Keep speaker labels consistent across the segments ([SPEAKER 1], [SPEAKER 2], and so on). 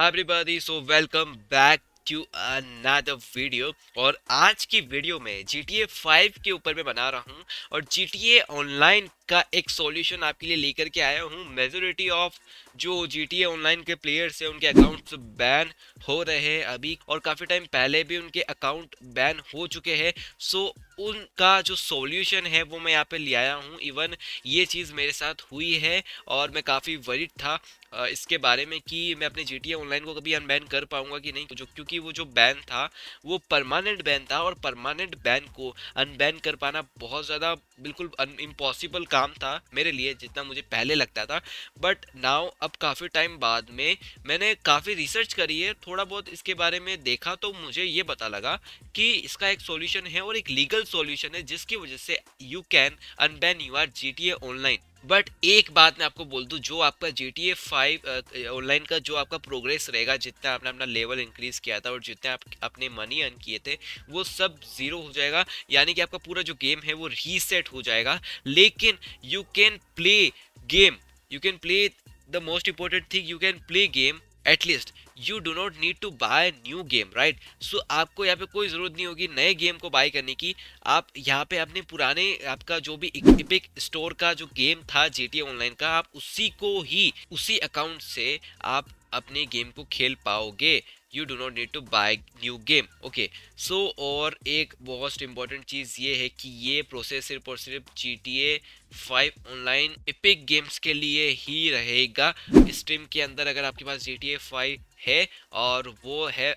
[SPEAKER 1] hi everybody so welcome back to another video और आज की वीडियो में जी टी ए फाइव के ऊपर मैं बना रहा हूँ और जी टी ए ऑनलाइन का एक सॉल्यूशन आपके लिए लेकर के आया हूँ मेजोरिटी ऑफ जो जी टी ऑनलाइन के प्लेयर्स हैं उनके अकाउंट्स बैन हो रहे हैं अभी और काफ़ी टाइम पहले भी उनके अकाउंट बैन हो चुके हैं सो उनका जो सॉल्यूशन है वो मैं यहाँ पे ले आया हूँ इवन ये चीज़ मेरे साथ हुई है और मैं काफ़ी वरिड था इसके बारे में कि मैं अपने जी टी ऑनलाइन को कभी अनबैन कर पाऊँगा कि नहीं जो क्योंकि वो जो बैन था वो परमानेंट बैन था और परमानेंट बैन को अनबैन कर पाना बहुत ज़्यादा बिल्कुल इम्पॉसिबल काम था मेरे लिए जितना मुझे पहले लगता था बट नाउ अब काफ़ी टाइम बाद में मैंने काफ़ी रिसर्च करी है थोड़ा बहुत इसके बारे में देखा तो मुझे ये पता लगा कि इसका एक सॉल्यूशन है और एक लीगल सॉल्यूशन है जिसकी वजह से you can unban your G T A online but एक बात मैं आपको बोल दूँ जो आपका G T A five online का जो आपका प्रोग्रेस रहेगा जितना आपने अपना लेवल इंक्रीज़ किया था और जितने आप अपने मनी अर्न किए थे वो सब ज़ीरो हो जाएगा यानी कि आपका पूरा जो गेम है वो रीसेट हो जाएगा लेकिन you can play game you can play the most important thing you can play game at least you do not need to buy new game right so आपको यहाँ पे कोई ज़रूरत नहीं होगी नए गेम को बाय करने की आप यहाँ पे अपने पुराने आपका जो भी इपिक स्टोर का जो गेम था जे टी ऑनलाइन का आप उसी को ही उसी अकाउंट से आप अपने गेम को खेल पाओगे you do not need to buy new game okay so और एक बहुत इंपॉर्टेंट चीज़ ये है कि ये प्रोसेस सिर्फ और सिर्फ G T A five online Epic Games के लिए ही रहेगा स्ट्रीम के अंदर अगर आपके पास जी टी ए फाइव है और वो है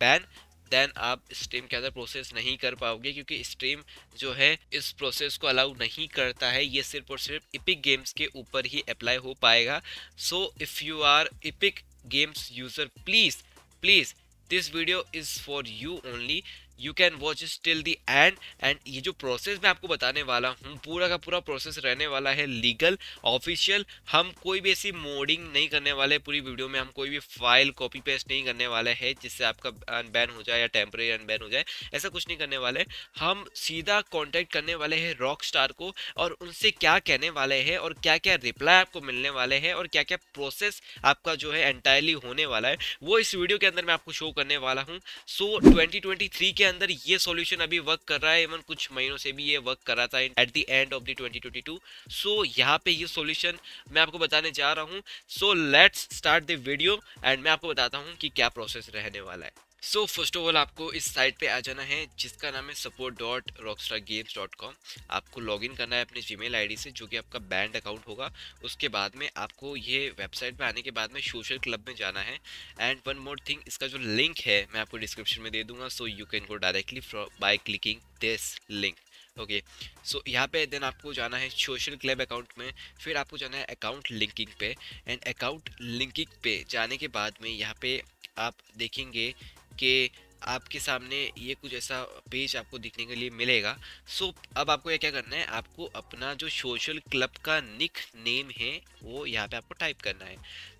[SPEAKER 1] बैन देन आप स्ट्रीम के अंदर प्रोसेस नहीं कर पाओगे क्योंकि स्ट्रीम जो है इस प्रोसेस को अलाउ नहीं करता है ये सिर्फ और सिर्फ इपिक गेम्स के ऊपर ही अप्लाई हो पाएगा so if you are Epic Games user please please this video is for you only you can watch till the end and ये जो प्रोसेस मैं आपको बताने वाला हूँ पूरा का पूरा प्रोसेस रहने वाला है लीगल ऑफिशियल हम कोई भी ऐसी मोडिंग नहीं करने वाले पूरी वीडियो में हम कोई भी फाइल कॉपी पेस्ट नहीं करने वाले हैं जिससे आपका अनबैन हो जाए या टेम्प्रेरी अनबैन हो जाए ऐसा कुछ नहीं करने वाले हम सीधा कॉन्टैक्ट करने वाले हैं रॉक स्टार को और उनसे क्या कहने वाले हैं और क्या क्या रिप्लाई आपको मिलने वाले हैं और क्या क्या प्रोसेस आपका जो है एंटायरली होने वाला है वो इस वीडियो के अंदर मैं आपको शो करने वाला हूँ सो ट्वेंटी थ्री के अंदर ये सॉल्यूशन अभी वर्क कर रहा है इवन कुछ महीनों से भी ये वर्क कर रहा था at the end of the 2022 so यहाँ पे ये सॉल्यूशन मैं आपको बताने जा रहा हूँ so let's start the video and मैं आपको बताता हूँ कि क्या प्रोसेस रहने वाला है सो फर्स्ट ऑफ ऑल आपको इस साइट पे आ जाना है जिसका नाम है support dot Rockstar Games dot com आपको लॉगिन करना है अपने आई डी से जो कि आपका बैंड अकाउंट होगा उसके बाद में आपको ये वेबसाइट पे आने के बाद में सोशल क्लब में जाना है एंड वन मोर थिंग इसका जो लिंक है मैं आपको डिस्क्रिप्शन में दे दूंगा so you can go directly by clicking this link okay so यहाँ पे देन आपको जाना है सोशल क्लब अकाउंट में फिर आपको जाना है अकाउंट लिंकिंग पे एंड अकाउंट लिंकिंग पे जाने के बाद में यहाँ पे आप देखेंगे कि आपके सामने ये कुछ ऐसा पेज आपको दिखने के लिए मिलेगा सो so, अब आपको ये क्या करना है आपको अपना जो सोशल क्लब का निक नेम है वो यहाँ पे आपको टाइप करना है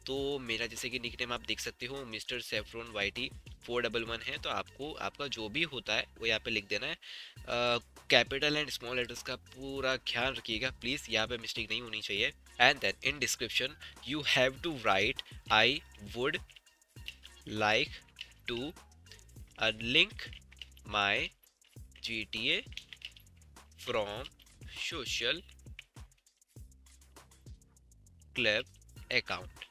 [SPEAKER 1] तो मेरा जैसे कि निक नेम आप देख सकते हो mister saffron Y four double one है तो आपको आपका जो भी होता है वो यहाँ पे लिख देना है कैपिटल एंड स्मॉल लेटर्स का पूरा ख्याल रखिएगा प्लीज़ यहाँ पे मिस्टेक नहीं होनी चाहिए and then in description you have to write I would like to link my GTA from social club account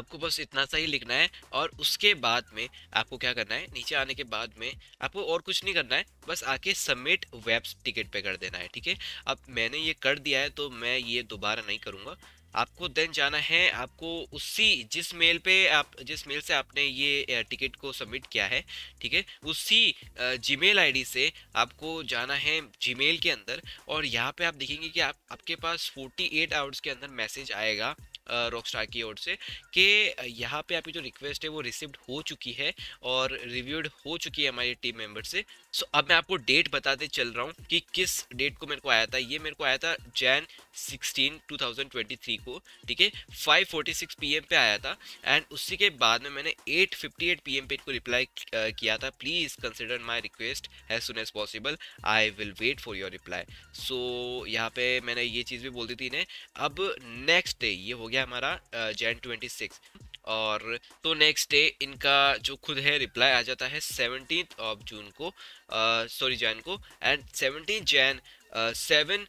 [SPEAKER 1] आपको बस इतना सा ही लिखना है और उसके बाद में आपको क्या करना है नीचे आने के बाद में आपको और कुछ नहीं करना है बस आके सबमिट वेब टिकट पे कर देना है ठीक है अब मैंने ये कर दिया है तो मैं ये दोबारा नहीं करूँगा आपको देन जाना है आपको उसी जिस मेल पे आप जिस मेल से आपने ये टिकट को सबमिट किया है ठीक है उसी जीमेल आईडी से आपको जाना है जीमेल के अंदर और यहाँ पे आप देखेंगे कि आप आपके पास 48 आवर्स के अंदर मैसेज आएगा स्टार की ओर से कि यहाँ पे आपकी जो रिक्वेस्ट है वो रिसिव्ड हो चुकी है और रिव्यूड हो चुकी है हमारी टीम मेंबर से सो अब मैं आपको डेट बताते चल रहा हूँ कि किस डेट को मेरे को आया था ये मेरे को आया था जैन 16 2023 को ठीक है 5:46 फोर्टी पे आया था एंड उसी के बाद में मैंने 8:58 फिफ्टी पे इनको रिप्लाई किया था please consider my request as soon as possible I will wait for your reply so यहाँ पे मैंने ये चीज़ भी बोल दी थी इन्हें अब नेक्स्ट डे ये हो गया है हमारा जैन ट्वेंटी सिक्स और तो नेक्स्ट डे इनका जो खुद है रिप्लाई आ जाता है सेवनटीन ऑफ जून को सॉरी जैन को एंड सेवनटीन जैन सेवन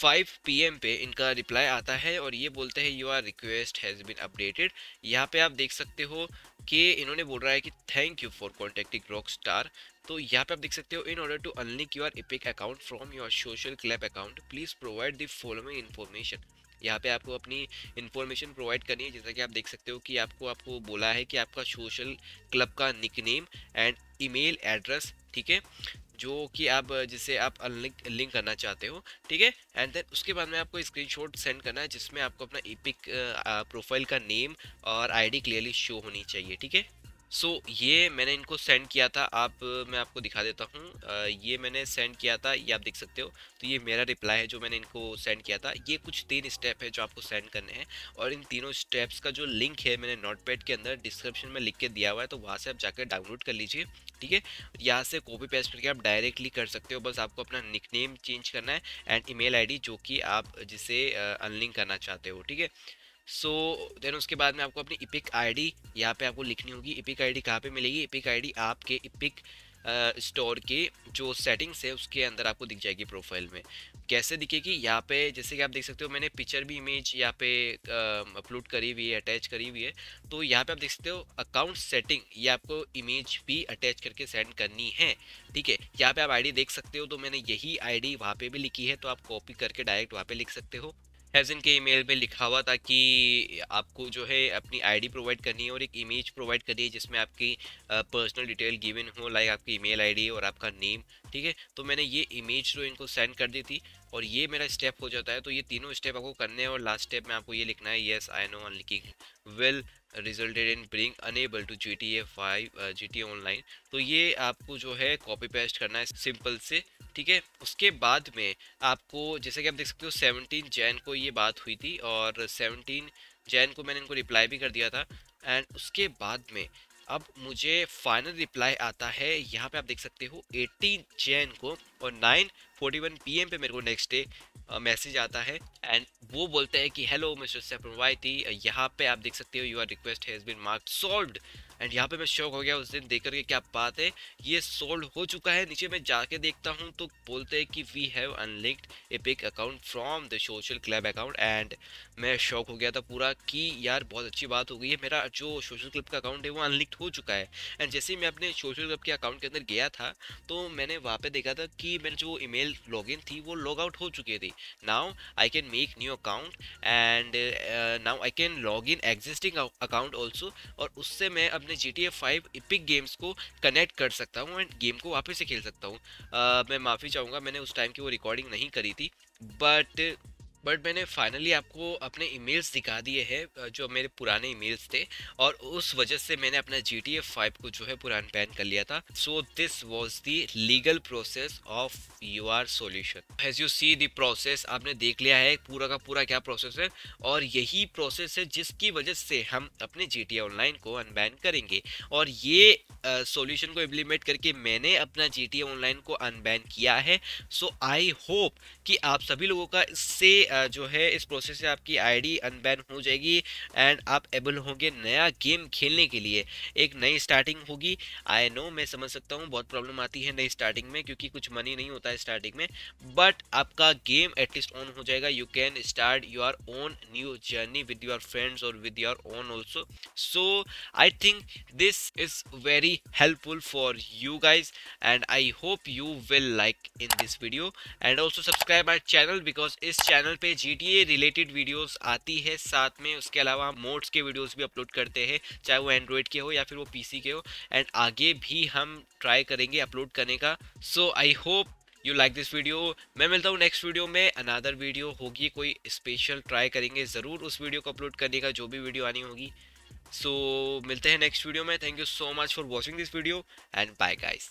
[SPEAKER 1] फाइव पी पे इनका रिप्लाई आता है और ये बोलते हैं your request has been updated यहाँ पे आप देख सकते हो कि इन्होंने बोल रहा है कि thank you for contacting Rockstar तो यहाँ पे आप देख सकते हो in order to unlink your Epic account from your social club account please provide the following information यहाँ पे आपको अपनी इन्फॉर्मेशन प्रोवाइड करनी है जैसा कि आप देख सकते हो कि आपको आपको बोला है कि आपका सोशल क्लब का निकनेम एंड ईमेल एड्रेस ठीक है जो कि आप जिसे आप अनलिंक लिंक करना चाहते हो ठीक है एंड देन उसके बाद में आपको स्क्रीनशॉट सेंड करना है जिसमें आपको अपना इपिक प्रोफाइल का नेम और आईडी क्लियरली शो होनी चाहिए ठीक है सो so, ये मैंने इनको सेंड किया था आप मैं आपको दिखा देता हूँ ये मैंने सेंड किया था ये आप देख सकते हो तो ये मेरा रिप्लाई है जो मैंने इनको सेंड किया था ये कुछ तीन स्टेप है जो आपको सेंड करने हैं और इन तीनों स्टेप्स का जो लिंक है मैंने नोट के अंदर डिस्क्रिप्शन में लिख के दिया हुआ है तो वहाँ से आप जाकर डाउनलोड कर लीजिए ठीक है यहाँ से कॉपी पेस्ट करके आप डायरेक्टली कर सकते हो बस आपको अपना निक चेंज करना है एंड ई मेल जो कि आप जिसे अनलिंक करना चाहते हो ठीक है सो so, देन उसके बाद में आपको अपनी इपिक आईडी डी यहाँ पर आपको लिखनी होगी इपिक आईडी डी कहाँ पर मिलेगी इपिक आईडी आपके इपिक स्टोर के जो सेटिंग्स है उसके अंदर आपको दिख जाएगी प्रोफाइल में कैसे दिखेगी यहाँ पे जैसे कि आप देख सकते हो मैंने पिक्चर भी इमेज यहाँ पे अपलोड करी हुई है अटैच करी हुई है तो यहाँ पे आप देख सकते हो अकाउंट सेटिंग ये आपको इमेज भी अटैच करके सेंड करनी है ठीक है यहाँ पे आप आईडी देख सकते हो तो मैंने यही आईडी वहाँ पर भी लिखी है तो आप कॉपी करके डायरेक्ट वहाँ पर लिख सकते हो हैज़न के ईमेल में लिखा हुआ था कि आपको जो है अपनी आईडी प्रोवाइड करनी है और एक इमेज प्रोवाइड करनी है जिसमें आपकी पर्सनल डिटेल गिवन हो लाइक आपकी ईमेल आईडी और आपका नेम ठीक है तो मैंने ये इमेज जो इनको सेंड कर दी थी और ये मेरा स्टेप हो जाता है तो ये तीनों स्टेप आपको करने हैं और लास्ट स्टेप में आपको ये लिखना है yes I know unlinking will resulted in being unable to G T A five G T online तो ये आपको जो है कॉपी पेस्ट करना है सिंपल से ठीक है उसके बाद में आपको जैसे कि आप देख सकते हो सेवनटीन जैन को ये बात हुई थी और सेवनटीन जैन को मैंने इनको रिप्लाई भी कर दिया था एंड उसके बाद में अब मुझे फाइनल रिप्लाई आता है यहाँ पे आप देख सकते हो 18 जैन को और 9:41 फोर्टी वन पी पे मेरे को नेक्स्ट डे मैसेज आता है एंड वो बोलते हैं कि हेलो मिस्टर सेप्रवाइती यहाँ पे आप देख सकते हो your request has been marked solved and यहाँ पे मैं शौक हो गया उस दिन देख करके क्या बात है ये सोल्ड हो चुका है नीचे मैं जाके देखता हूँ तो बोलते हैं कि we have unlinked Epic account from the social club account and मैं शौक हो गया था पूरा कि यार बहुत अच्छी बात हो गई है मेरा जो सोशल क्लब का अकाउंट है वो अनलिंक्ड हो चुका है एंड जैसे ही मैं अपने सोशल क्लब के अकाउंट के अंदर गया था तो मैंने वहाँ पर देखा था कि मेरी जो लॉग इन थी वो लॉग आउट हो चुकी थी now I can make new account and now I can log in existing account also और उससे मैं अब अपने G T A five Epic Games को कनेक्ट कर सकता हूँ एंड गेम को वापस से खेल सकता हूँ मैं माफ़ी चाहूँगा मैंने उस टाइम की वो रिकॉर्डिंग नहीं करी थी बट बट मैंने फाइनली आपको अपने ईमेल्स दिखा दिए हैं जो मेरे पुराने ईमेल्स थे और उस वजह से मैंने अपना जी टी एफ फाइव को जो है पूरा अनपैन कर लिया था so this was the legal process of your solution has you see the process आपने देख लिया है पूरा का पूरा क्या प्रोसेस है और यही प्रोसेस है जिसकी वजह से हम अपने जी टी ऑनलाइन को अनबैन करेंगे और ये सोल्यूशन uh, को इम्प्लीमेंट करके मैंने अपना जी टी ऑनलाइन को अनबैन किया है सो आई होप कि आप सभी लोगों का इससे uh, जो है इस प्रोसेस से आपकी आईडी अनबैन हो जाएगी एंड आप एबल होंगे नया गेम खेलने के लिए एक नई स्टार्टिंग होगी आई नो मैं समझ सकता हूँ बहुत प्रॉब्लम आती है नई स्टार्टिंग में क्योंकि कुछ मनी नहीं होता है स्टार्टिंग में बट आपका गेम एटलीस्ट ऑन हो जाएगा you can start your own new journey with your friends और with your own also so I think this is very helpful for you guys and I hope you will like in this video and also subscribe my channel because इस channel channel पे G related videos आती है साथ में उसके अलावा modes के videos भी अपलोड करते हैं चाहे वो एंड्रॉयड के हो या फिर वो पीसी के हो एंड आगे भी हम ट्राई करेंगे अपलोड करने का so I hope you like this video मैं मिलता हूँ नेक्स्ट वीडियो में अनादर वीडियो होगी कोई स्पेशल ट्राई करेंगे ज़रूर उस वीडियो को अपलोड करने का जो भी वीडियो आनी होगी सो so, मिलते हैं नेक्स्ट वीडियो में thank you so much for watching this video and bye guys